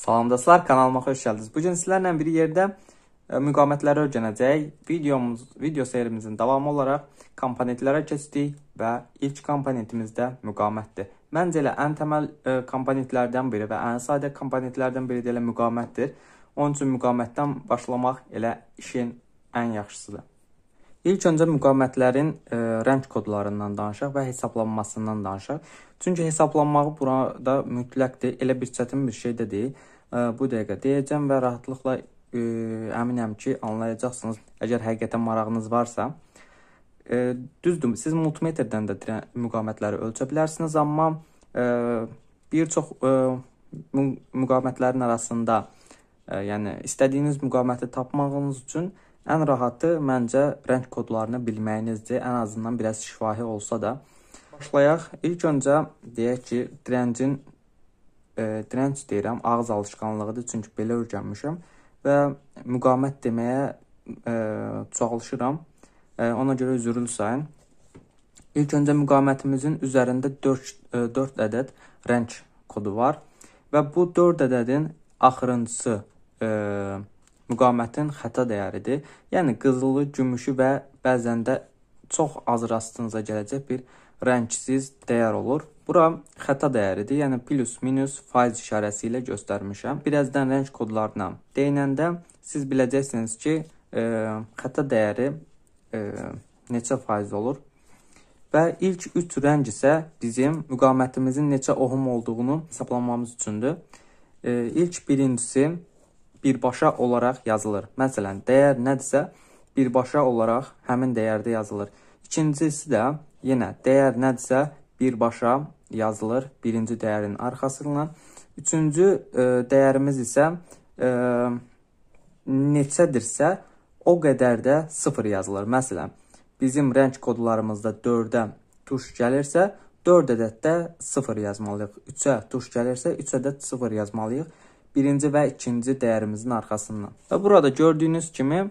Salam dostlar, kanalıma xoş gəldiniz. Bu gün sizlərlə bir yerdə e, müqamətləri öyrənəcəyik. Videomuz, video serimizin davamı olaraq komponentlərə keçdik və ilk komponentimiz də müqamətdir. Məncə elə ən təməl ə, e, komponentlərdən biri və ən sadə komponentlərdən biri də elə müqamətdir. Onun üçün müqamətdən başlamaq elə işin ən yaxşısıdır. İlk öncə müqamətlərin ə, e, rəng kodlarından danışaq və hesablanmasından danışaq. Çünki hesablanmağı burada mütləqdir, elə bir çətin bir şey də deyil. Bu dəqiqə deyəcəm və rahatlıqla ə, əminəm ki, anlayacaqsınız. Əgər həqiqətən marağınız varsa, ə, düzdür, siz multimetrdən də müqamətləri ölçə bilərsiniz, amma ə, bir çox ə, müqamətlərin arasında, ə, yəni istədiyiniz müqaməti tapmağınız üçün ən rahatı məncə rəng kodlarını bilməyinizdir. Ən azından biraz şifahi olsa da, Başlayaq. İlk öncə deyək ki, dirəncin e, dirənc deyirəm, ağız alışqanlığıdır, çünki belə öyrənmişəm və müqavimət deməyə e, çalışıram. E, ona görə üzrlü sayın. İlk öncə müqavimətimizin üzərində 4 e, 4 ədəd rəng kodu var və bu 4 ədədin axırıncısı e, müqavimətin xəta dəyəridir. Yəni qızılı, gümüşü və bəzən də çox az rastınıza gələcək bir rəngsiz dəyər olur. Bura xəta dəyəridir, yəni plus, minus, faiz işarəsi ilə göstərmişəm. Birazdan rəng kodlarına deyəndə siz biləcəksiniz ki, e, xəta dəyəri e, neçə faiz olur. Və ilk 3 rəng isə bizim müqamətimizin neçə ohm olduğunu hesablamamız üçündür. E, ilk birincisi birbaşa olaraq yazılır. Məsələn, dəyər nədirsə, birbaşa olaraq həmin dəyərdə yazılır. İkincisi də Yenə dəyər nədirsə birbaşa yazılır birinci dəyərin arxasına. Üçüncü ə, e, dəyərimiz isə ə, e, neçədirsə o qədər də 0 yazılır. Məsələn, bizim rəng kodlarımızda 4-ə tuş gəlirsə 4 ədəddə 0 yazmalıyıq. 3-ə tuş gəlirsə 3 ədəd 0 yazmalıyıq. Birinci və ikinci dəyərimizin arxasından. Və burada gördüyünüz kimi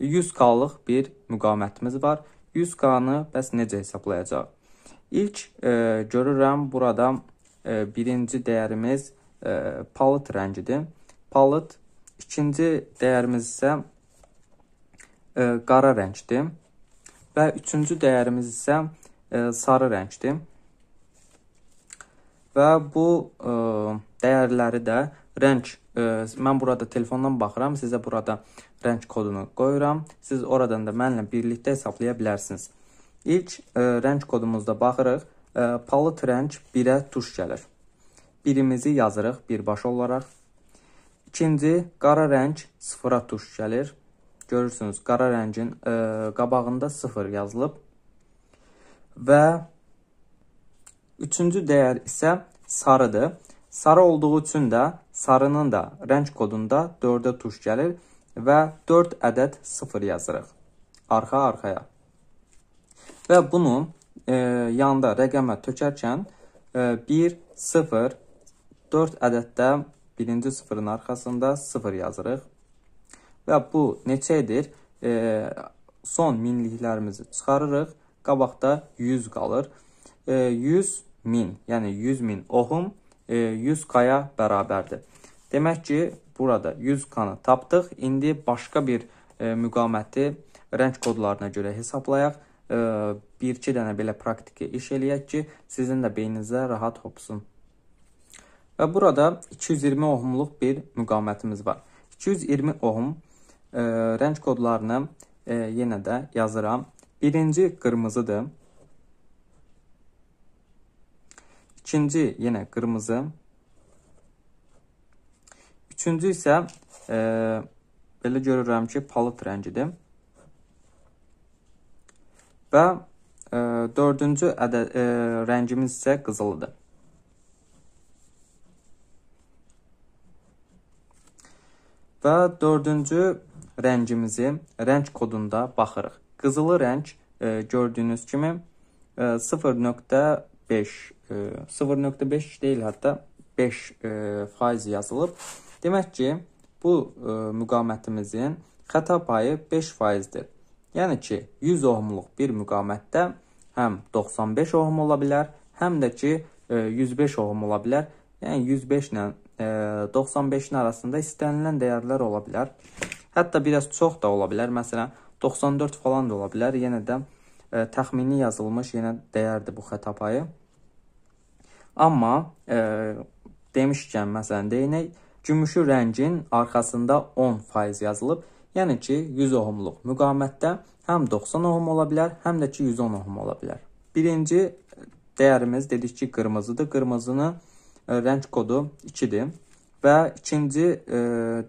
100 kalıq bir müqamətimiz var. 100k-nı bəs necə hesablayacaq? İlk e, görürəm burada e, birinci dəyərimiz e, palıt rəngidir. Palıt ikinci dəyərimiz isə e, qara rəngdir və üçüncü dəyərimiz isə e, sarı rəngdir. Və bu e, dəyərləri də rəng e, mən burada telefondan baxıram, sizə burada e, rəng kodunu qoyuram. Siz oradan da mənimlə birlikdə hesablaya bilərsiniz. İlk ə, e, rəng kodumuzda baxırıq. Ə, e, palet rəng 1-ə tuş gəlir. Birimizi yazırıq birbaşa olaraq. İkinci qara rəng 0-a tuş gəlir. Görürsünüz, qara rəngin ə, e, qabağında 0 yazılıb. Və üçüncü dəyər isə sarıdır. Sarı olduğu üçün də sarının da rəng kodunda 4-ə tuş gəlir və 4 ədəd 0 yazırıq. Arxa arxaya. Və bunu e, yanında rəqəmə tökərkən e, 1 0 4 ədəddə birinci sıfırın arxasında 0 yazırıq. Və bu neçə edir? E, son minliklərimizi çıxarırıq. Qabaqda 100 qalır. E, 100 min, yəni 100 min ohum e, 100 kaya bərabərdir. Demək ki, Burada 100 kanı tapdıq. İndi başqa bir e, müqaməti rəng kodlarına görə hesablayaq. E, Bir-iki dənə belə praktiki iş eləyək ki, sizin də beyninizə rahat hopsun. Və burada 220 ohmluq bir müqamətimiz var. 220 ohm e, rəng kodlarını e, yenə də yazıram. Birinci qırmızıdır. İkinci yenə qırmızı. Üçüncü isə e, belə görürəm ki, palıt rəngidir. Və e, dördüncü ədə, e, rəngimiz isə qızıldır. Və dördüncü rəngimizi rəng kodunda baxırıq. Qızılı rəng e, gördüyünüz kimi e, 0.5 e, 0.5 deyil hətta 5 e, faiz yazılıb. Demək ki, bu ə, e, müqamətimizin xəta payı 5%-dir. Yəni ki, 100 ohmluq bir müqamətdə həm 95 ohm ola bilər, həm də ki, ə, 105 ohm ola bilər. Yəni 105 ilə 95-in e, arasında istənilən dəyərlər ola bilər. Hətta biraz çox da ola bilər. Məsələn, 94 falan da ola bilər. Yenə də ə, e, təxmini yazılmış yenə dəyərdir bu xəta payı. Amma ə, demişkən, məsələn, deyinək Gümüşü rəngin arxasında 10% yazılıb. Yəni ki, 100 ohmluq müqamətdə həm 90 ohm ola bilər, həm də ki 110 ohm ola bilər. Birinci dəyərimiz dedik ki, qırmızıdır. Qırmızının e, rəng kodu 2-dir və ikinci e,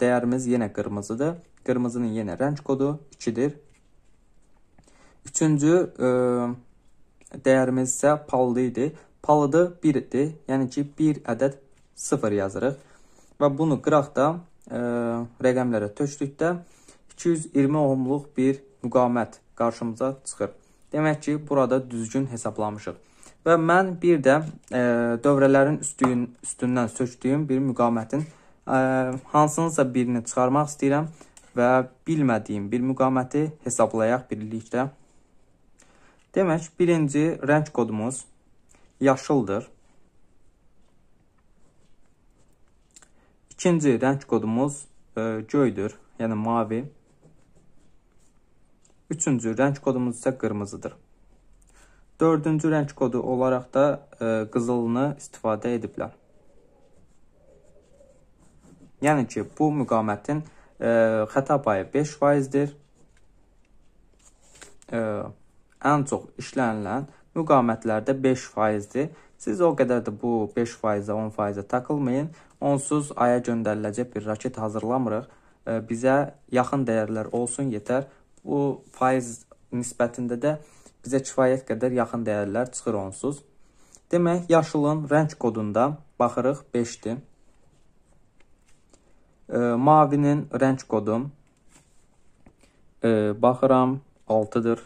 dəyərimiz yenə qırmızıdır. Qırmızının yenə rəng kodu 2-dir. Üçüncü e, dəyərimiz isə palı idi. Palıdı 1-dir. Yəni ki, 1 ədəd 0 yazırıq və bunu qıraqda e, rəqəmlərə tökdükdə 220 ohmluq bir müqamət qarşımıza çıxır. Demək ki, burada düzgün hesablamışıq. Və mən bir də e, dövrələrin üstün, üstündən sökdüyüm bir müqamətin e, hansınısa birini çıxarmaq istəyirəm və bilmədiyim bir müqaməti hesablayaq birlikdə. Demək, birinci rəng kodumuz yaşıldır. İkinci rəng kodumuz e, göydür, yəni mavi. Üçüncü rəng kodumuz isə qırmızıdır. Dördüncü rəng kodu olaraq da e, qızılını istifadə ediblər. Yəni ki, bu müqamətin e, xəta payı 5%-dir. E, ən çox işlənilən müqamətlərdə 5%-dir. Siz o qədər də bu 5%-ə, 10%-ə takılmayın. Onsuz aya göndəriləcək bir raket hazırlamırıq. Bizə yaxın dəyərlər olsun yetər. Bu faiz nisbətində də bizə kifayət qədər yaxın dəyərlər çıxır onsuz. Demək, yaşılın rəng kodunda baxırıq 5-dir. Mavinin rəng kodu baxıram 6-dır.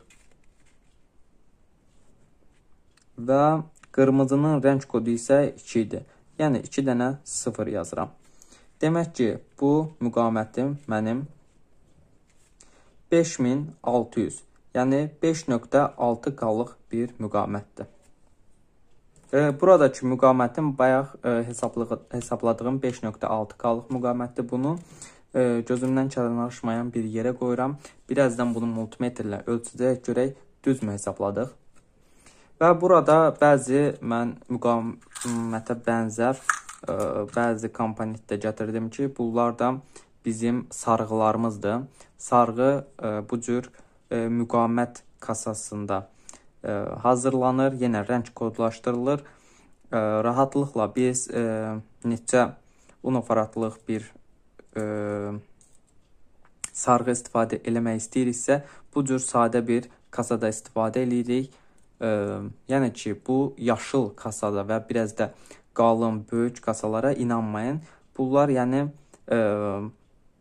Və qırmızının rəng kodu isə 2 idi. Yəni 2 dənə 0 yazıram. Demək ki, bu müqamətim mənim 5600, yəni 5.6 qalıq bir müqamətdir. E, buradakı müqamətim bayaq e, hesabladığım 5.6 qalıq müqamətdir. Bunu e, gözümdən kənarlaşmayan bir yerə qoyuram. Birazdan bunu multimetrlə ölçəcək görək düzmü hesabladıq. Və burada bəzi mən müqavimətə bənzər ə, e, bəzi komponent də gətirdim ki, bunlar da bizim sarğılarımızdır. Sarğı ə, e, bu cür ə, e, müqavimət kasasında ə, hazırlanır, yenə rəng kodlaşdırılır. Ə, rahatlıqla biz ə, neçə unofaratlıq bir ə, sarğı istifadə eləmək istəyiriksə, bu cür sadə bir kasada istifadə edirik yəni ki, bu yaşıl kasada və biraz da qalın, böyük kasalara inanmayın. Bunlar yəni ə,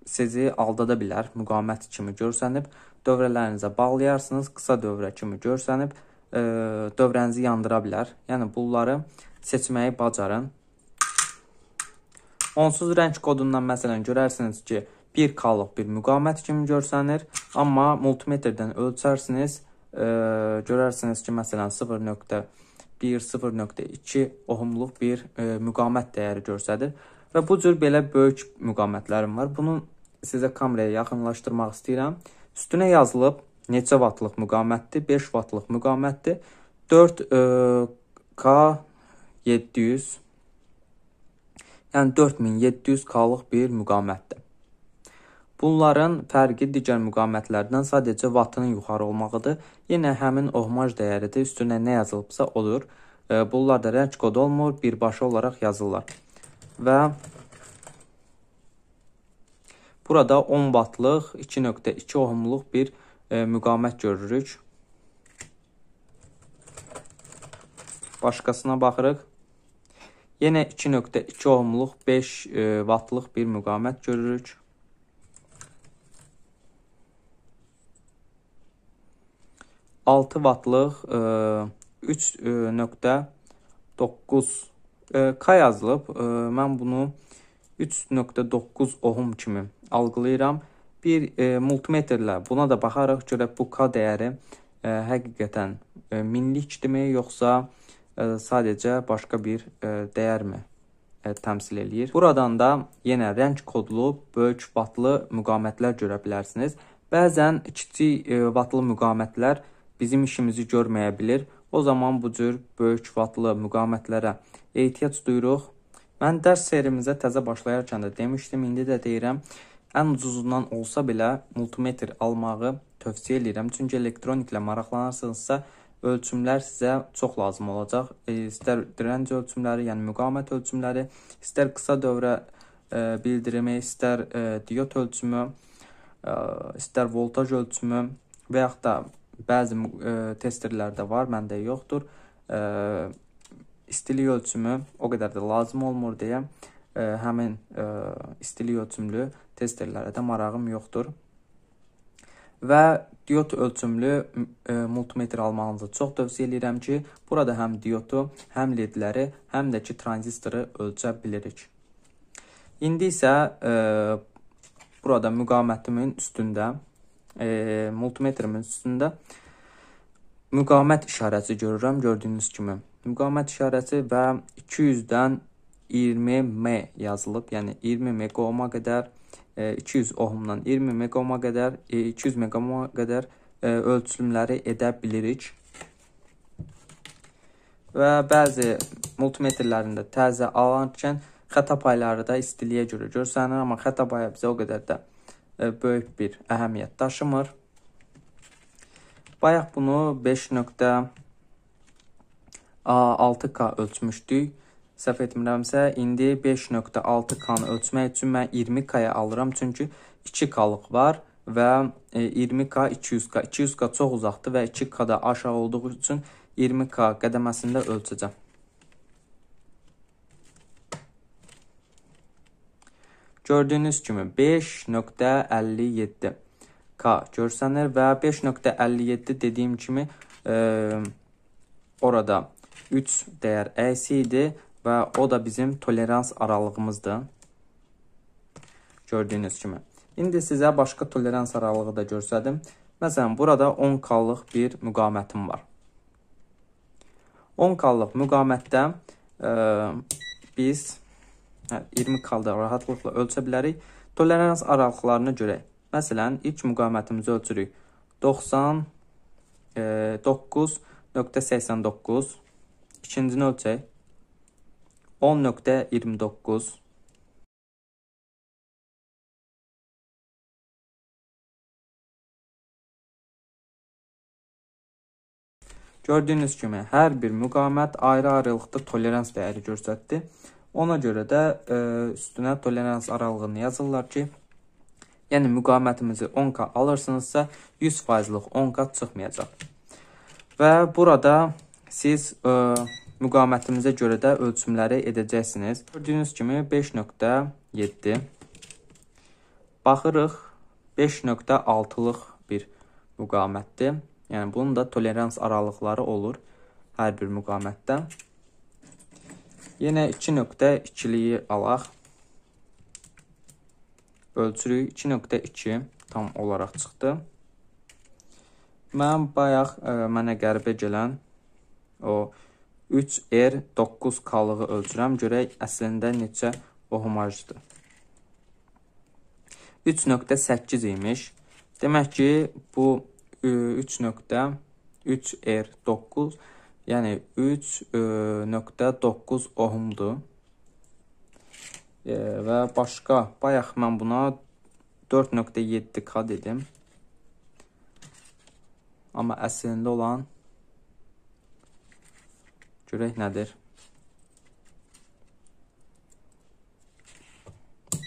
sizi aldada bilər. Müqamət kimi görsənib, dövrələrinizə bağlayarsınız, qısa dövrə kimi görsənib, ə, dövrənizi yandıra bilər. Yəni bunları seçməyi bacarın. Onsuz rəng kodundan məsələn görərsiniz ki, 1K-lıq bir müqamət kimi görsənir, amma multimetrdən ölçərsiniz, görərsiniz ki, məsələn 0.1, 0.2 ohmluq bir ə, müqamət dəyəri göstərir və bu cür belə böyük müqamətlərim var. Bunu sizə kameraya yaxınlaşdırmaq istəyirəm. Üstünə yazılıb neçə vatlıq müqamətdir? 5 vatlıq müqamətdir. 4 ə, K 700 yəni 4700 K-lıq bir müqamətdir. Bunların fərqi digər müqamətlərdən sadəcə vatının yuxarı olmağıdır. Yenə həmin ohmaj dəyəri də üstünə nə yazılıbsa odur. E, bunlar da rəng kodu olmur, birbaşa olaraq yazılır. Və burada 10 vatlıq 2.2 ohmluq bir e, müqamət görürük. Başqasına baxırıq. Yenə 2.2 ohmluq 5 vatlıq bir müqamət görürük. 6 vattlıq 3.9 K yazılıb. E, mən bunu 3.9 ohm kimi algılayıram. Bir e, multimetrlə buna da baxaraq görək bu K dəyəri e, həqiqətən minlikdirmi yoxsa sadəcə başqa bir dəyərmi təmsil eləyir. Buradan da yenə rəng kodlu böyük vatlı müqamətlər görə bilərsiniz. Bəzən kiçik vatlı müqamətlər bizim işimizi görməyə bilir. O zaman bu cür böyük vatlı müqamətlərə ehtiyac duyuruq. Mən dərs serimizə təzə başlayarkən də demişdim, indi də deyirəm, ən ucuzundan olsa belə multimetr almağı tövsiyə edirəm. Çünki elektroniklə maraqlanırsınızsa, ölçümlər sizə çox lazım olacaq. E, istər dirənc ölçümləri, yəni müqamət ölçümləri, istər qısa dövrə e, bildirimi, istər e, diod ölçümü, istər voltaj ölçümü və yaxud da Bəzi ə, e, testerlərdə var, məndə yoxdur. Ə, e, istilik ölçümü o qədər də lazım olmur deyə ə, e, həmin ə, istilik ölçümlü testerlərə də marağım yoxdur. Və diod ölçümlü ə, multimetr almağınızı çox tövsiyə edirəm ki, burada həm diodu, həm ledləri, həm də ki tranzistoru ölçə bilirik. İndi isə ə, burada müqamətimin üstündə e, multimetrimin üstündə müqamət işarəsi görürəm gördüyünüz kimi. Müqamət işarəsi və 200-dən 20M yazılıb, yəni 20 meqoma qədər 200 ohmdan 20 meqoma qədər 200 meqoma qədər ölçülümləri edə bilirik. Və bəzi multimetrlərində təzə alarkən xəta payları da istiliyə görə görsənir, amma xəta payı bizə o qədər də E, böyük bir əhəmiyyət daşımır. Bayaq bunu 5.6K ölçmüşdük. Səhv etmirəmsə, indi 5.6K-nı ölçmək üçün mən 20K-ya alıram, çünki 2K-lıq var və 20K 200K. 200K çox uzaqdır və 2K-da aşağı olduğu üçün 20K qədəməsində ölçəcəm. Gördüyünüz kimi 5.57 K görsənir və 5.57 dediyim kimi e, orada 3 dəyər əsi idi və o da bizim tolerans aralığımızdır. Gördüyünüz kimi. İndi sizə başqa tolerans aralığı da görsədim. Məsələn, burada 10 kallıq bir müqamətim var. 10 kallıq müqamətdə e, biz 20 hə, kalda rahatlıqla ölçə bilərik. Tolerans aralıqlarına görə, məsələn, ilk müqavimətimizi ölçürük. 90 e, 9.89 ikincini ölçək. 10.29 Gördüyünüz kimi hər bir müqavimət ayrı-ayrılıqda tolerans dəyəri göstərdi. Ona görə də ə, e, üstünə tolerans aralığını yazırlar ki, yəni müqavimətimizi 10K alırsınızsa, 100%lıq 10K çıxmayacaq. Və burada siz ə, e, müqavimətimizə görə də ölçümləri edəcəksiniz. Gördüyünüz kimi 5.7 baxırıq 5.6-lıq bir müqavimətdir. Yəni bunun da tolerans aralıqları olur hər bir müqavimətdə. Yenə 2.2-liyi alaq. Bölçürük 2.2 tam olaraq çıxdı. Mən bayaq ə, e, mənə qəribə gələn o 3R er 9 kalığı ölçürəm. Görək əslində neçə ohmajdır. 3.8 imiş. Demək ki, bu 3.3R e, er 9 Yəni 3.9 e, ohmdur. E, və başqa, bayaq mən buna 4.7K dedim. Amma əslində olan görək nədir?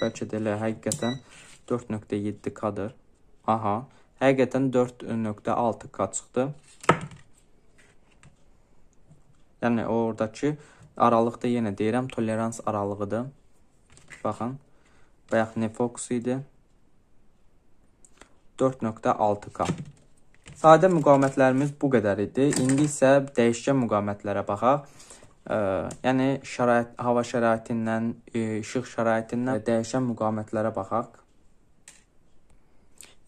Bəlkə də elə həqiqətən 4.7K-dır. Aha, həqiqətən 4.6K çıxdı. Yəni oradakı aralıq da yenə deyirəm tolerans aralığıdır. Baxın. Bayaq nə fokusu idi? 4.6K. Sadə müqamətlərimiz bu qədər idi. İndi isə dəyişkən müqamətlərə baxaq. Ə, yəni şərait, hava şəraitindən, işıq şəraitindən dəyişən müqamətlərə baxaq.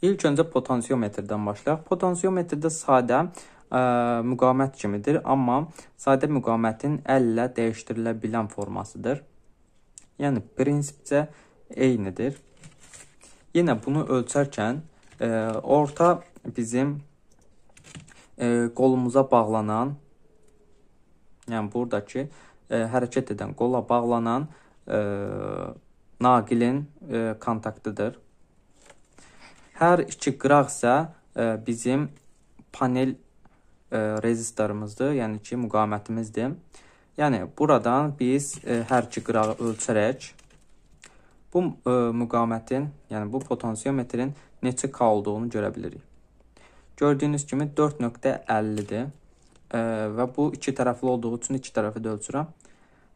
İlk öncə potensiometrdən başlayaq. Potensiometrdə sadə ə, müqamət kimidir, amma sadə müqamətin əllə dəyişdirilə bilən formasıdır. Yəni prinsipcə eynidir. Yenə bunu ölçərkən ə, orta bizim ə, qolumuza bağlanan, yəni burdakı ə, hərəkət edən qola bağlanan ə, naqilin ə, kontaktıdır. Hər iki qıraq isə ə, bizim panel E, rezistorumuzdur, yəni ki, müqamətimizdir. Yəni, buradan biz e, hər iki qırağı ölçərək bu e, müqamətin, yəni bu potensiometrin neçə K olduğunu görə bilirik. Gördüyünüz kimi 4.50-dir və bu iki tərəfli olduğu üçün iki tərəfi də ölçürəm.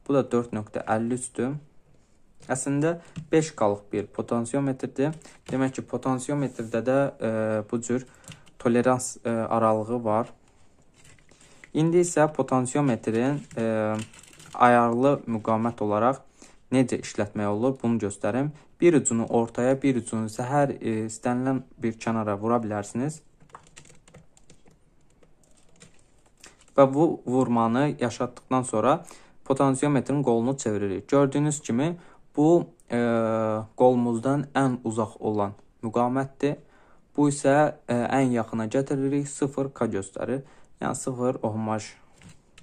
Bu da 4.53-dür. Əslində 5 qalıq bir potensiometrdir. Demək ki, potensiometrdə də ə, bu cür tolerans ə, aralığı var. İndi isə potensiometrin e, ayarlı müqamət olaraq necə işlətmək olur bunu göstərim. Bir ucunu ortaya, bir ucunu isə hər e, istənilən bir kənara vura bilərsiniz. Və bu vurmanı yaşatdıktan sonra potensiometrin qolunu çeviririk. Gördüyünüz kimi bu e, qolumuzdan ən uzaq olan müqamətdir. Bu isə ə, e, ən yaxına gətiririk 0K göstərir. Yəni 0 ohmaj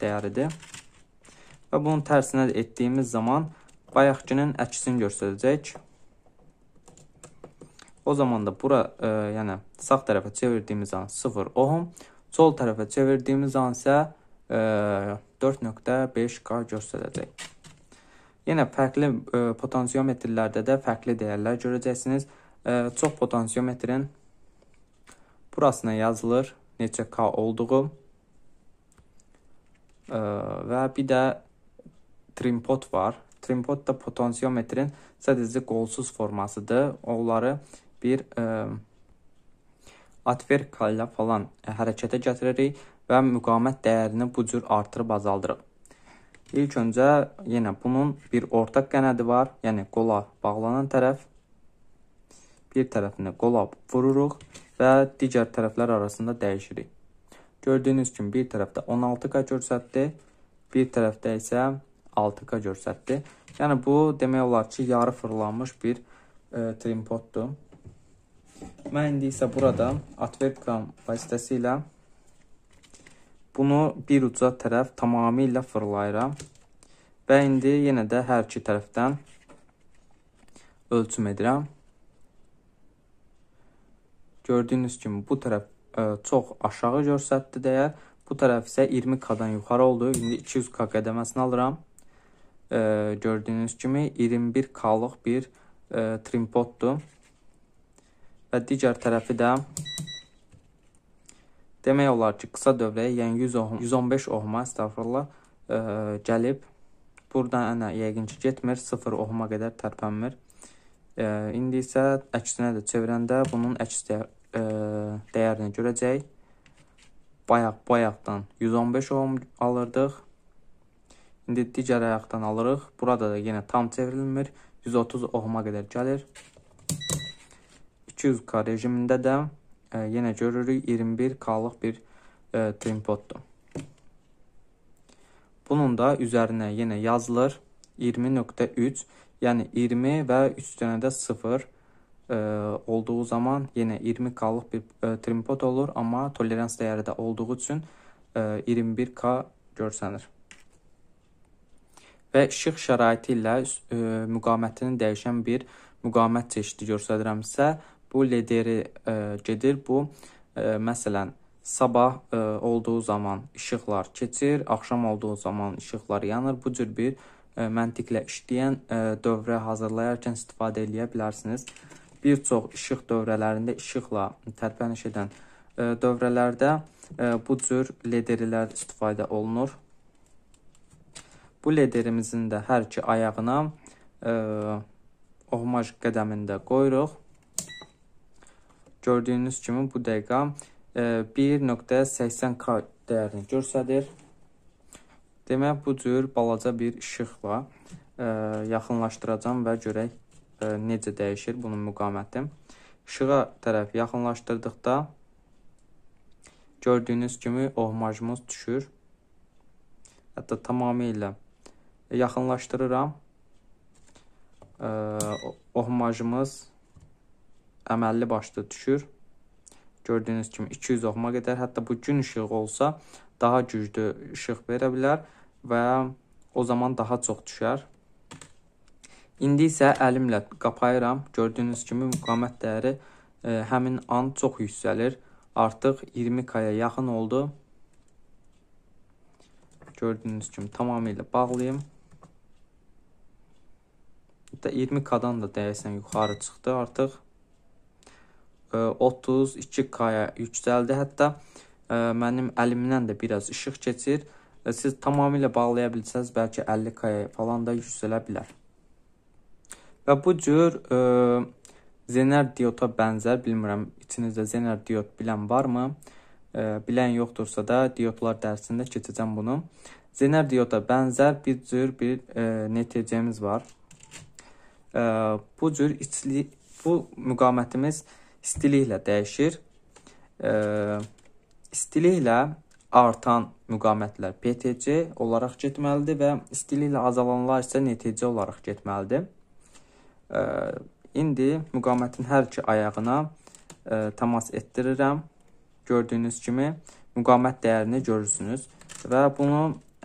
dəyəridir. Və bunun tərsinə etdiyimiz zaman bayaqkinin əksini göstərəcək. O zaman da bura, e, yəni sağ tərəfə çevirdiyimiz zaman 0 ohm, sol tərəfə çevirdiyimiz zaman isə e, 4.5K göstərəcək. Yenə fərqli e, potensiometrlərdə də fərqli dəyərlər görəcəksiniz. E, çox potensiometrin burasına yazılır neçə K olduğu. Və bir də trimpod var. Trimpod da potensiometrin sadəcə qolsuz formasıdır. Onları bir ə, atverka ilə falan e hərəkətə gətiririk və müqavimət dəyərini bu cür artırıb azaldırıq. İlk öncə yenə bunun bir ortaq qənədi var, yəni qola bağlanan tərəf. Bir tərəfini qola vururuq və digər tərəflər arasında dəyişirik. Gördüyünüz kimi bir tərəfdə 16K görsətdi, bir tərəfdə isə 6K görsətdi. Yəni bu demək olar ki, yarı fırlanmış bir e, trimpoddur. Mən indi isə burada advertkam vasitəsilə bunu bir uca tərəf tamamilə fırlayıram. Və indi yenə də hər iki tərəfdən ölçüm edirəm. Gördüyünüz kimi bu tərəf çox aşağı göstərdi dəyər. Bu tərəf isə 20k-dan yuxarı oldu. İndi 200k qədəməsini alıram. E, gördüyünüz kimi 21k-lıq bir e, trimpoddur. Və digər tərəfi də demək olar ki, qısa dövrəyə, yəni 100 ohm, 115 ohma, estağfurullah, e, gəlib. Buradan ənə yəqin ki, getmir, 0 ohma qədər tərpənmir. E, indi isə əksinə də çevirəndə bunun əks ə, dəyərini görəcək. Bayaq bayaqdan 115 ohm alırdıq. İndi digər ayaqdan alırıq. Burada da yenə tam çevrilmir. 130 ohma qədər gəlir. 200K rejimində də ə, yenə görürük 21K-lıq bir ə, trimpoddur. Bunun da üzərinə yenə yazılır 20.3, yəni 20 və 3 dənə də 0 olduğu zaman yenə 20K-lıq bir e, trimpod olur, amma tolerans dəyəri də olduğu üçün 21K e, görsənir. Və işıq şəraiti ilə e, müqamətini dəyişən bir müqamət çeşidi göstərirəmsə, bu lederi gedir. Bu məsələn sabah olduğu zaman işıqlar keçir, axşam olduğu zaman işıqlar yanır. Bu cür bir məntiqlə işləyən dövrə hazırlayarkən istifadə eləyə bilərsiniz bir çox işıq dövrələrində işıqla tərpəniş edən e, dövrələrdə e, bu cür lederlər istifadə olunur. Bu lederimizin də hər iki ayağına e, ohmaj qədəmində qoyuruq. Gördüyünüz kimi bu dəqiqə 1.80k dəyərini göstərir. Demək bu cür balaca bir işıqla yaxınlaşdıracam və görək necə dəyişir bunun müqaməti. İşığa tərəf yaxınlaşdırdıqda gördüyünüz kimi ohmajımız düşür. Hətta tamamilə yaxınlaşdırıram. Ohmajımız əməlli başda düşür. Gördüyünüz kimi 200 ohma qədər, hətta bu gün işığı olsa daha güclü işıq verə bilər və o zaman daha çox düşər. İndi isə əlimlə qapayıram. Gördüyünüz kimi müqamət dəyəri ə, e, həmin an çox yüksəlir. Artıq 20k-ya yaxın oldu. Gördüyünüz kimi tamamilə bağlayım. Hətta 20k-dan da dəyəsən yuxarı çıxdı artıq. 32k-ya e, yüksəldi. Hətta ə, e, mənim əlimdən də biraz işıq keçir. Siz tamamilə bağlaya bilsəz bəlkə 50k-ya falan da yüksələ bilər. Və bu cür ə, e, zener dioda bənzər, bilmirəm içinizdə zener diod bilən varmı? Ə, e, bilən yoxdursa da diodlar dərsində keçəcəm bunu. Zener dioda bənzər bir cür bir e, NTC-miz var. Ə, bu cür içli bu müqamətimiz istiliklə dəyişir. Ə, istiliklə artan müqamətlər PTC olaraq getməlidir və istiliklə azalanlar isə NTC olaraq getməlidir. İndi müqamətin hər iki ayağına təmas etdirirəm. Gördüyünüz kimi müqamət dəyərini görürsünüz və bunu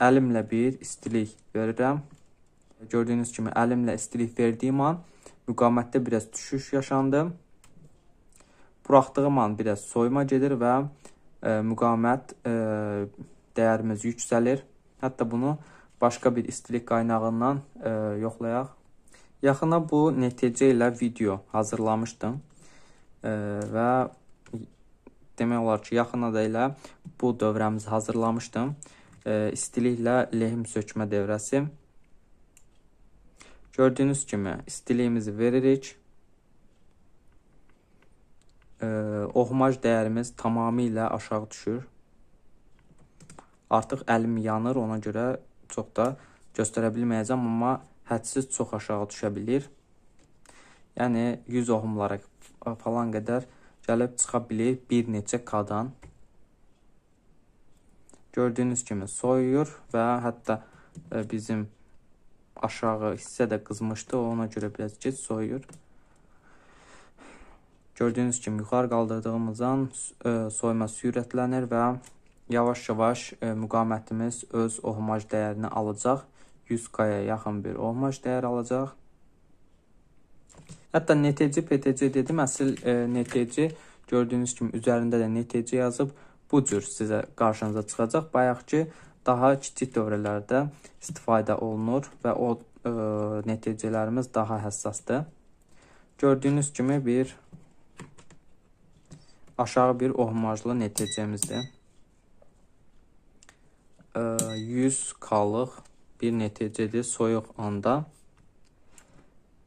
əlimlə bir istilik verirəm. Gördüyünüz kimi əlimlə istilik verdiyim an müqamətdə biraz düşüş yaşandı. Buraxdığım an biraz soyma gedir və e, müqamət e, dəyərimiz yüksəlir. Hətta bunu başqa bir istilik qaynağından e, yoxlayaq. Yaxına bu nəticə ilə video hazırlamışdım və demək olar ki, yaxına da elə bu dövrəmizi hazırlamışdım. İstiliklə lehim sökmə dövrəsi. Gördüyünüz kimi istiliyimizi veririk. Ohmaj dəyərimiz tamamilə aşağı düşür. Artıq əlim yanır, ona görə çox da göstərə bilməyəcəm, amma hədsiz çox aşağı düşə bilir. Yəni 100 ohmlara falan qədər gəlib çıxa bilir bir neçə K-dan. Gördüyünüz kimi soyuyur və hətta e, bizim aşağı hissə də qızmışdı, ona görə biraz gec soyuyur. Gördüyünüz kimi yuxarı qaldırdığımızdan e, soyma sürətlənir və yavaş-yavaş e, müqamətimiz öz ohmaj dəyərini alacaq. 100K-ya yaxın bir ohmaç dəyər alacaq. Hətta NTC, PTC dedim, əsl e, NTC gördüyünüz kimi üzərində də NTC yazıb bu cür sizə qarşınıza çıxacaq. Bayaq ki, daha kiçik dövrələrdə istifadə olunur və o e, NTC-lərimiz daha həssasdır. Gördüyünüz kimi bir aşağı bir ohmaclı NTC-mizdir. 100 e, kalıq bir nəticədir soyuq anda.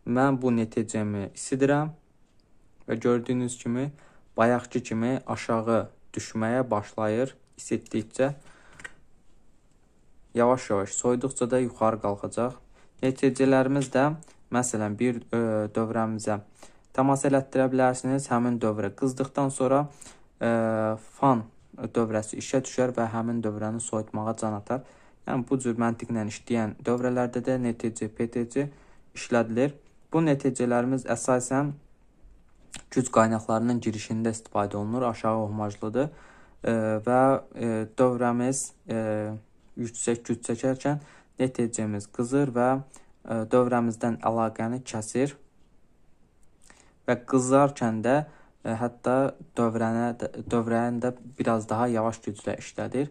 Mən bu nəticəmi isidirəm və gördüyünüz kimi bayaqki kimi aşağı düşməyə başlayır isitdikcə. Yavaş-yavaş soyduqca da yuxarı qalxacaq. Nəticələrimiz də məsələn bir ə, e, dövrəmizə təmas elətdirə bilərsiniz. Həmin dövrə qızdıqdan sonra ə, e, fan dövrəsi işə düşər və həmin dövrəni soyutmağa can atar. Yəni bu cür məntiqlə işləyən dövrələrdə də NTC, PTC işlədilir. Bu nəticələrimiz əsasən güc qaynaqlarının girişində istifadə olunur, aşağı ohmaclıdır və dövrəmiz yüksək güc çəkərkən neticemiz qızır və dövrəmizdən əlaqəni kəsir və qızarkən də hətta dövrənə dövrənin də biraz daha yavaş güclə işlədir.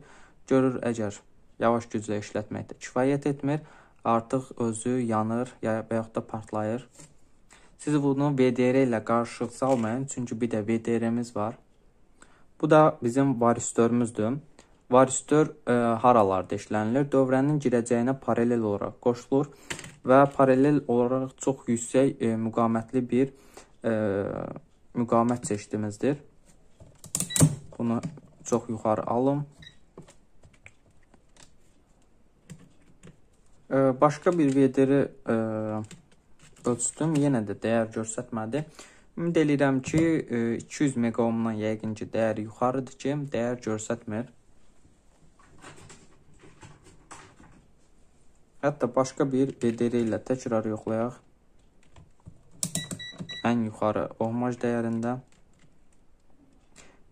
Görür əgər yavaş güclə işlətmək də kifayət etmir. Artıq özü yanır ya və yaxud da partlayır. Siz bunu VDR ilə qarışıq salmayın, çünki bir də VDR-imiz var. Bu da bizim varistörümüzdür. Varistör e, haralarda işlənilir? Dövrənin girəcəyinə paralel olaraq qoşulur və paralel olaraq çox yüksək e, müqamətli bir e, müqamət çeşidimizdir. Bunu çox yuxarı alım. başqa bir vederi ölçdüm, e, yenə də dəyər göstərmədi. Ümid eləyirəm ki, 200 e, meqaomdan yəqin ki, dəyər yuxarıdır ki, dəyər göstərmir. Hətta başqa bir vederi ilə təkrar yoxlayaq. Ən yuxarı ohmaj dəyərində.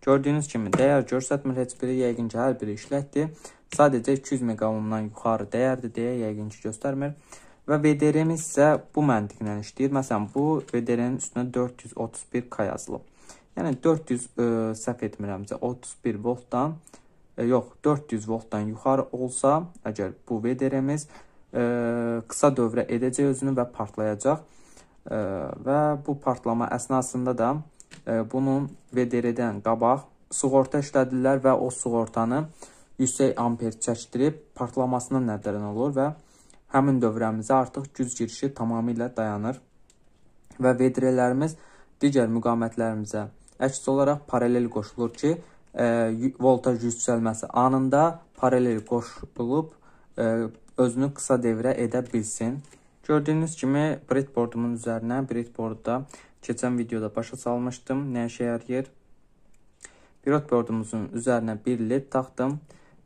Gördüyünüz kimi dəyər göstərmir heç biri, yəqin ki, hər biri işləkdir sadəcə 200 meqaohmdan yuxarı dəyərdir deyə yəqin ki, göstərmir. Və VDR-imiz isə bu məntiqlə işləyir. Məsələn, bu VDR-nin üstünə 431K yazılıb. Yəni 400 ə, e, səhv etmirəmsə 31 voltdan ə, e, yox, 400 voltdan yuxarı olsa, əgər bu VDR-imiz e, qısa dövrə edəcək özünü və partlayacaq. Ə, və bu partlama əsnasında da ə, bunun VDR-dən qabaq sığorta işlədirlər və o sığortanı ə, yüksək amper çəkdirib partlamasına nədən olur və həmin dövrəmizə artıq güc girişi tamamilə dayanır və vedrələrimiz digər müqamətlərimizə əks olaraq paralel qoşulur ki, e, voltaj yüksəlməsi anında paralel qoşulub e, özünü qısa devrə edə bilsin. Gördüyünüz kimi breadboardumun üzərinə breadboardda keçən videoda başa salmışdım. Nə işə yarayır? Breadboardumuzun üzərinə bir led taxdım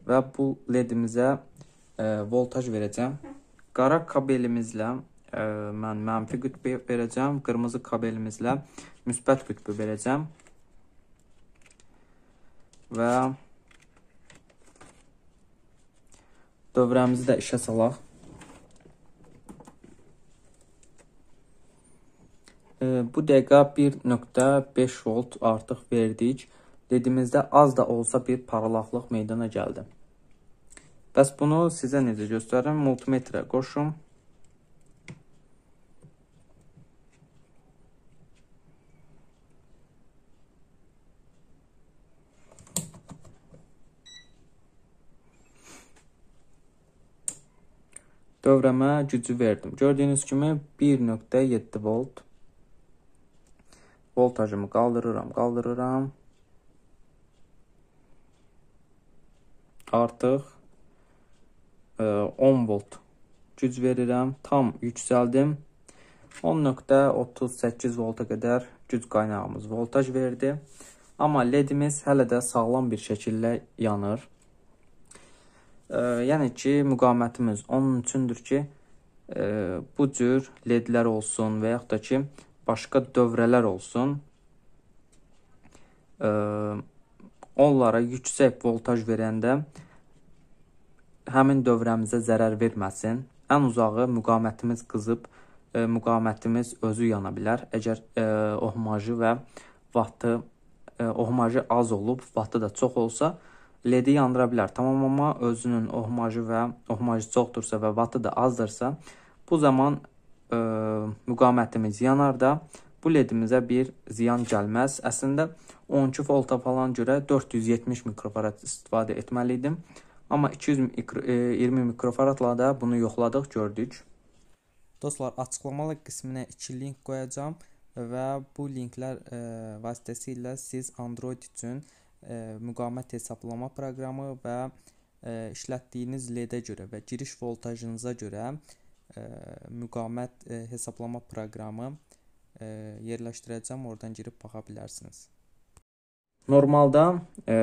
və bu ledimizə ə, e, voltaj verəcəm. Qara kabelimizlə ə, e, mən mənfi qütbü verəcəm, qırmızı kabelimizlə müsbət qütbü verəcəm. Və dövrəmizi də işə salaq. E, bu dəqiqə 1.5 volt artıq verdik. Dedimizdə az da olsa bir parlaqlıq meydana gəldi. Bəs bunu sizə necə göstərim? Multimetrə qoşum. dövrəmə gücü verdim. Gördüyünüz kimi 1.7 volt voltajımı qaldırıram, qaldırıram. Artıq 10 volt güc verirəm. Tam yüksəldim. 10.38 volta qədər güc qaynağımız voltaj verdi. Amma ledimiz hələ də sağlam bir şəkildə yanır. E, yəni ki, müqamətimiz onun üçündür ki, e, bu cür ledlər olsun və yaxud da ki, başqa dövrələr olsun. E, onlara yüksək voltaj verəndə həmin dövrəmizə zərər verməsin. Ən uzağı müqamətimiz qızıb, e, müqamətimiz özü yana bilər. Əgər e, ohmajı və vaxtı e, ohmajı az olub, vaxtı da çox olsa, ledi yandıra bilər. Tamamlama özünün ohmajı və ohmajı çoxdursa və vaxtı da azdırsa, bu zaman e, müqamətimiz yanar da bu ledimizə bir ziyan gəlməz. Əslində 12 volta falan görə 470 mikrofarad istifadə etməli idim. Amma 200 mikro, e, 20 mikrofaradla da bunu yoxladıq, gördük. Dostlar, açıqlamalı qisminə 2 link qoyacağam və bu linklər e, vasitəsilə siz Android üçün e, müqavimət hesablama proqramı və e, işlətdiyiniz LED-ə görə və giriş voltajınıza görə e, müqavimət e, hesablama proqramı e, yerləşdirəcəm, oradan girib baxa bilərsiniz. Normalda e,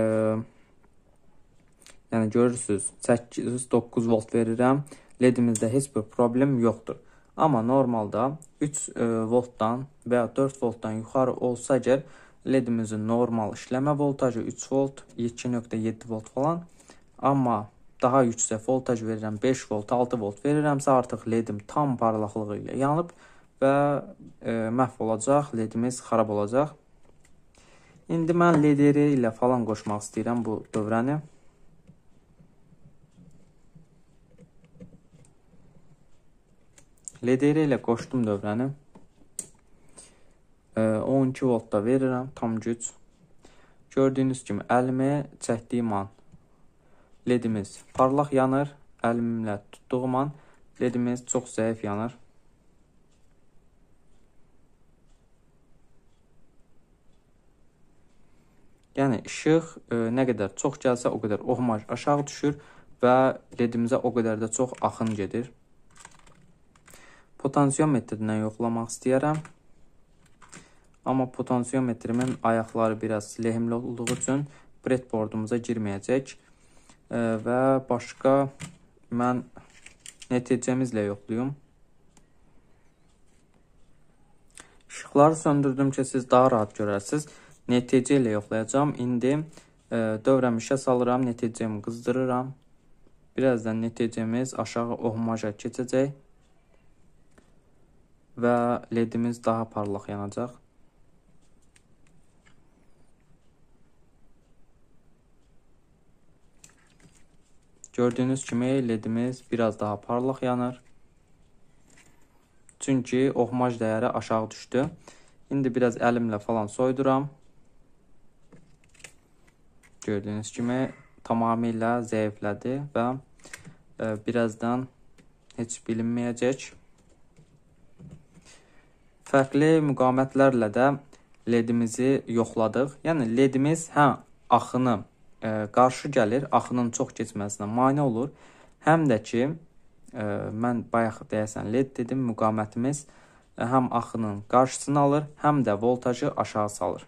Yəni görürsüz 8-9 volt verirəm. LED-imizdə heç bir problem yoxdur. Amma normalda 3 e, voltdan və ya 4 voltdan yuxarı olsa əgər LED-imizin normal işləmə voltajı 3 volt, 2.7 volt falan. Amma daha yüksək voltaj verirəm, 5 volt, 6 volt verirəmsə artıq LED-im tam parlaqlığı ilə yanıb və e, məhv olacaq, LED-imiz xarab olacaq. İndi mən LED-eri ilə falan qoşmaq istəyirəm bu dövrəni. LDR ilə qoşdum dövrəni. 12 voltda verirəm tam güc. Gördüyünüz kimi əlimə çəkdiyim an ledimiz parlaq yanır. Əlimlə tutduğum an ledimiz çox zəif yanır. Yəni işıq e, nə qədər çox gəlsə, o qədər ohmaj aşağı düşür və ledimizə o qədər də çox axın gedir. Potensiometrdən yoxlamaq istəyərəm. Amma potensiometrimin ayaqları biraz lehimli olduğu üçün breadboardumuza girməyəcək. Və başqa mən nəticəmizlə yoxluyum. İşıqları söndürdüm ki, siz daha rahat görərsiniz. Nəticə ilə yoxlayacağım. İndi dövrəm işə salıram, nəticəmi qızdırıram. Birazdan nəticəmiz aşağı ohmaja keçəcək və ledimiz daha parlaq yanacaq. Gördüyünüz kimi ledimiz biraz daha parlaq yanır. Çünki oxmaj dəyəri aşağı düşdü. İndi biraz əlimlə falan soyduram. Gördüyünüz kimi tamamilə zəiflədi və e, birazdan heç bilinməyəcək. Fərqli müqamətlərlə də ledimizi yoxladıq. Yəni ledimiz hə axını ə, e, qarşı gəlir, axının çox keçməsinə mane olur. Həm də ki ə, e, mən bayaq deyəsən led dedim, müqamətimiz ə, həm axının qarşısını alır, həm də voltajı aşağı salır.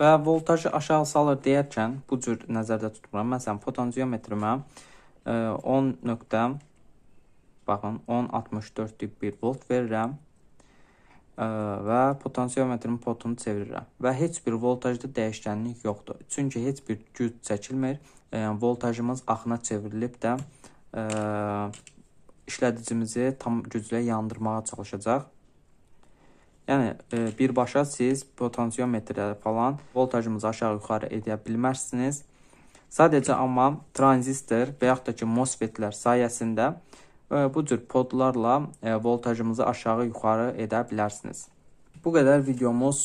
Və voltajı aşağı salır deyərkən bu cür nəzərdə tutmuram. Məsələn, potensiometrimə 10.0 e, Baxın 1064 tip 1 volt verirəm e, və potensiometrin potunu çevirirəm və heç bir voltajda dəyişkənlik yoxdur. Çünki heç bir güc çəkilmir. E, yəni voltajımız axına çevrilib də ə, e, işlədicimizi tam güclə yandırmağa çalışacaq. Yəni ə, birbaşa siz potensiometrə falan voltajımızı aşağı-yuxarı edə bilmərsiniz. Sadəcə amma tranzistor və yaxud da ki MOSFET-lər sayəsində ə, bu cür podlarla voltajımızı aşağı yuxarı edə bilərsiniz. Bu qədər videomuz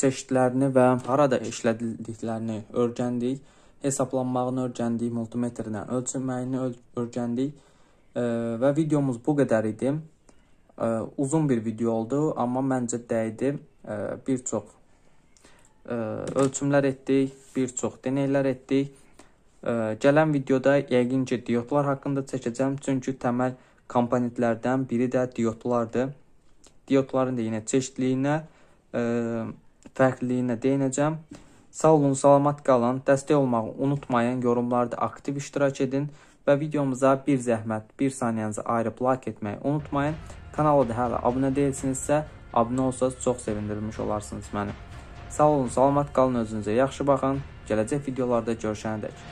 çeşidlərini və harada işlədildiklərini öyrəndik, hesablanmağını öyrəndik, multimetrlə ölçməyini öyrəndik və videomuz bu qədər idi. Uzun bir video oldu, amma məncə dəydi. Bir çox ölçümlər etdik, bir çox deneylər etdik. Gələn videoda yəqin ki, diodlar haqqında çəkəcəm, çünki təməl komponentlərdən biri də diodlardır. Diodların da yenə çeşidliyinə, fərqliliyinə deyinəcəm. Sağ olun, salamat qalın, dəstək olmağı unutmayın, yorumlarda aktiv iştirak edin və videomuza bir zəhmət, bir saniyənizi ayırıb like etməyi unutmayın. Kanala da hələ abunə deyilsinizsə, abunə olsanız çox sevindirilmiş olarsınız məni. Sağ olun, salamat qalın özünüzə yaxşı baxın. Gələcək videolarda görüşənədək.